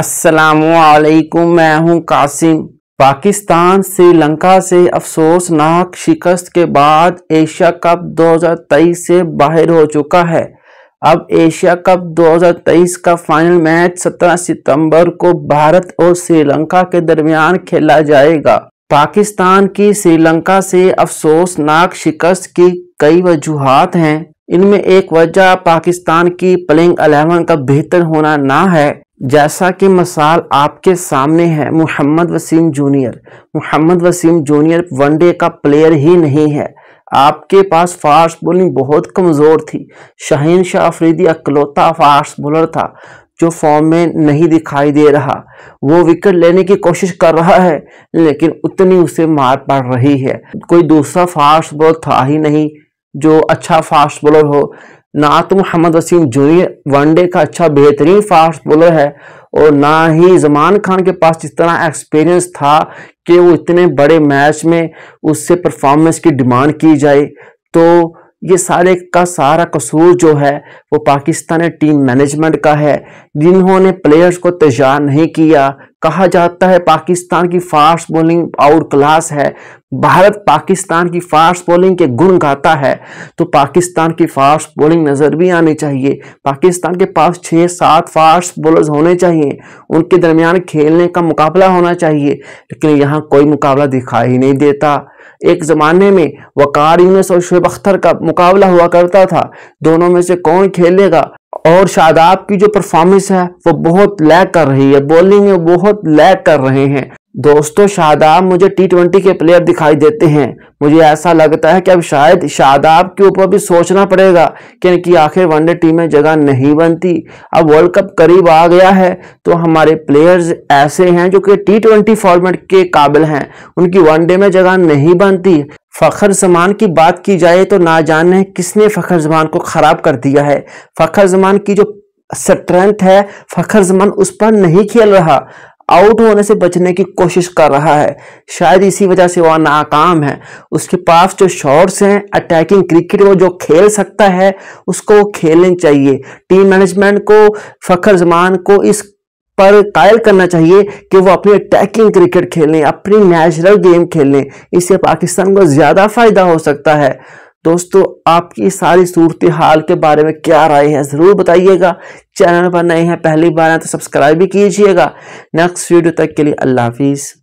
असलकुम मैं हूं कासिम पाकिस्तान श्रीलंका से अफसोसनाक शिकस्त के बाद एशिया कप 2023 से बाहर हो चुका है अब एशिया कप 2023 का फाइनल मैच 17 सितंबर को भारत और श्रीलंका के दरमियान खेला जाएगा पाकिस्तान की श्रीलंका से अफसोसनाक शिकस्त की कई वजूहत हैं इनमें एक वजह पाकिस्तान की प्लेइंग अलेवन का बेहतर होना ना है जैसा कि मसाल आपके सामने है Mohammad Wasim junior Mohammad Wasim junior one day का प्लेयर ही नहीं है आपके पास फास्ट बॉलिंग बहुत कमज़ोर थी शाहीन शाह अफरीदी अकलौता फास्ट बॉलर था जो फॉर्म में नहीं दिखाई दे रहा वो विकेट लेने की कोशिश कर रहा है लेकिन उतनी उसे मार पड़ रही है कोई दूसरा फास्ट बॉलर था ही नहीं जो अच्छा फास्ट बॉलर हो नात मोहम्मद वसीम जूनियर वनडे का अच्छा बेहतरीन फास्ट बॉलर है और ना ही जमान खान के पास इस तरह एक्सपीरियंस था कि वो इतने बड़े मैच में उससे परफॉर्मेंस की डिमांड की जाए तो ये सारे का सारा कसूर जो है वो पाकिस्तानी टीम मैनेजमेंट का है जिन्होंने प्लेयर्स को तैयार नहीं किया कहा जाता है पाकिस्तान की फास्ट बॉलिंग आउट क्लास है भारत पाकिस्तान की फास्ट बॉलिंग के गुण गाता है तो पाकिस्तान की फास्ट बॉलिंग नज़र भी आनी चाहिए पाकिस्तान के पास छः सात फास्ट बॉलर्स होने चाहिए उनके दरमियान खेलने का मुकाबला होना चाहिए लेकिन यहाँ कोई मुकाबला दिखाई नहीं देता एक ज़माने में वकार यूनस और शुब अख्तर का मुकाबला हुआ करता था दोनों में से कौन खेलेगा और शादाब की जो परफॉर्मेंस है वो बहुत लैक कर रही है बॉलिंग में बहुत लैक कर रहे हैं दोस्तों शादाब मुझे टी ट्वेंटी के प्लेयर दिखाई देते हैं मुझे ऐसा लगता है कि अब शायद शादाब के ऊपर भी सोचना पड़ेगा कि आखिर वनडे टीम में जगह नहीं बनती अब वर्ल्ड कप करीब आ गया है तो हमारे प्लेयर्स ऐसे हैं जो कि टी ट्वेंटी फॉर्मेट के काबिल हैं उनकी वनडे में जगह नहीं बनती फ़खर जमान की बात की जाए तो ना जाने किसने फ़खर जमान को ख़राब कर दिया है फ़खर जमान की जो स्ट्रेंथ है फ़खर जमान उस पर नहीं खेल रहा आउट होने से बचने की कोशिश कर रहा है शायद इसी वजह से वह नाकाम है उसके पास जो शॉट्स हैं अटैकिंग क्रिकेट वो जो खेल सकता है उसको खेलने चाहिए टीम मैनेजमेंट को फ़खर जमान को इस पर कायल करना चाहिए कि वो अपनी अटैकिंग क्रिकेट खेलें अपनी नेचुरल गेम खेलें इससे पाकिस्तान को ज़्यादा फायदा हो सकता है दोस्तों आपकी सारी सूरत हाल के बारे में क्या राय है ज़रूर बताइएगा चैनल पर नए हैं पहली बार हैं तो सब्सक्राइब भी कीजिएगा नेक्स्ट वीडियो तक के लिए अल्लाह हाफिज़